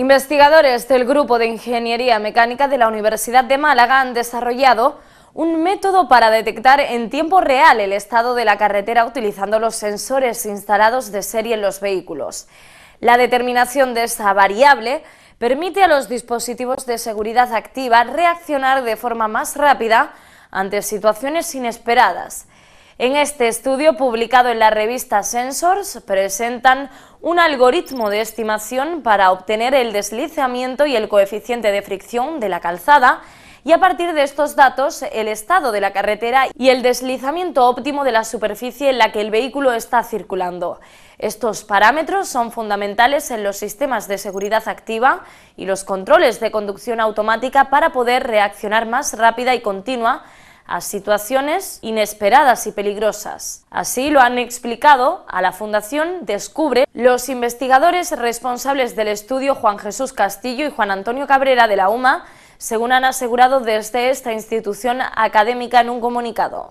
Investigadores del Grupo de Ingeniería Mecánica de la Universidad de Málaga han desarrollado un método para detectar en tiempo real el estado de la carretera utilizando los sensores instalados de serie en los vehículos. La determinación de esta variable permite a los dispositivos de seguridad activa reaccionar de forma más rápida ante situaciones inesperadas. En este estudio, publicado en la revista Sensors, presentan un algoritmo de estimación para obtener el deslizamiento y el coeficiente de fricción de la calzada y a partir de estos datos el estado de la carretera y el deslizamiento óptimo de la superficie en la que el vehículo está circulando. Estos parámetros son fundamentales en los sistemas de seguridad activa y los controles de conducción automática para poder reaccionar más rápida y continua a situaciones inesperadas y peligrosas. Así lo han explicado a la Fundación Descubre los investigadores responsables del estudio Juan Jesús Castillo y Juan Antonio Cabrera de la UMA, según han asegurado desde esta institución académica en un comunicado.